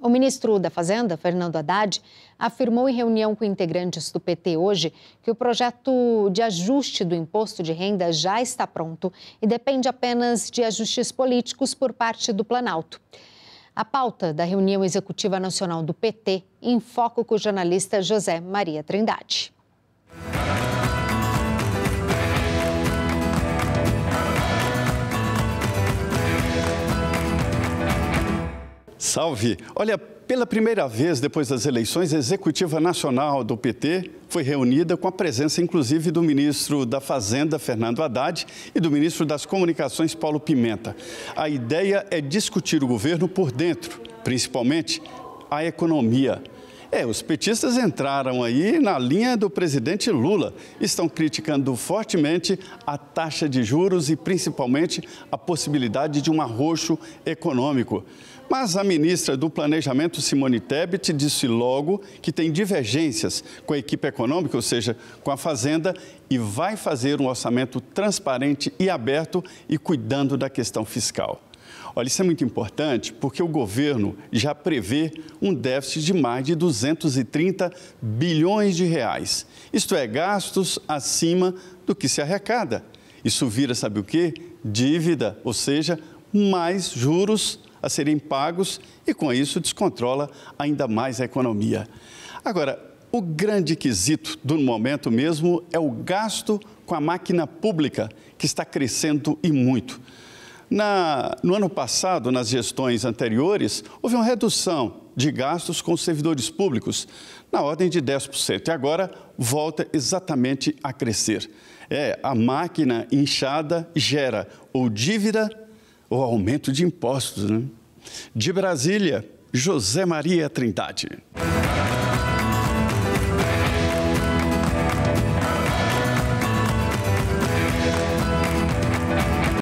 O ministro da Fazenda, Fernando Haddad, afirmou em reunião com integrantes do PT hoje que o projeto de ajuste do imposto de renda já está pronto e depende apenas de ajustes políticos por parte do Planalto. A pauta da reunião executiva nacional do PT em foco com o jornalista José Maria Trindade. Salve! Olha, pela primeira vez depois das eleições, a Executiva Nacional do PT foi reunida com a presença, inclusive, do ministro da Fazenda, Fernando Haddad, e do ministro das Comunicações, Paulo Pimenta. A ideia é discutir o governo por dentro, principalmente a economia. É, os petistas entraram aí na linha do presidente Lula. Estão criticando fortemente a taxa de juros e principalmente a possibilidade de um arroxo econômico. Mas a ministra do Planejamento, Simone Tebet, disse logo que tem divergências com a equipe econômica, ou seja, com a Fazenda, e vai fazer um orçamento transparente e aberto e cuidando da questão fiscal. Olha, isso é muito importante porque o governo já prevê um déficit de mais de 230 bilhões de reais. Isto é, gastos acima do que se arrecada. Isso vira, sabe o quê? Dívida, ou seja, mais juros a serem pagos e, com isso, descontrola ainda mais a economia. Agora, o grande quesito do momento mesmo é o gasto com a máquina pública, que está crescendo e muito. Na, no ano passado, nas gestões anteriores, houve uma redução de gastos com servidores públicos na ordem de 10%. E agora volta exatamente a crescer. É, a máquina inchada gera ou dívida ou aumento de impostos. Né? De Brasília, José Maria Trindade.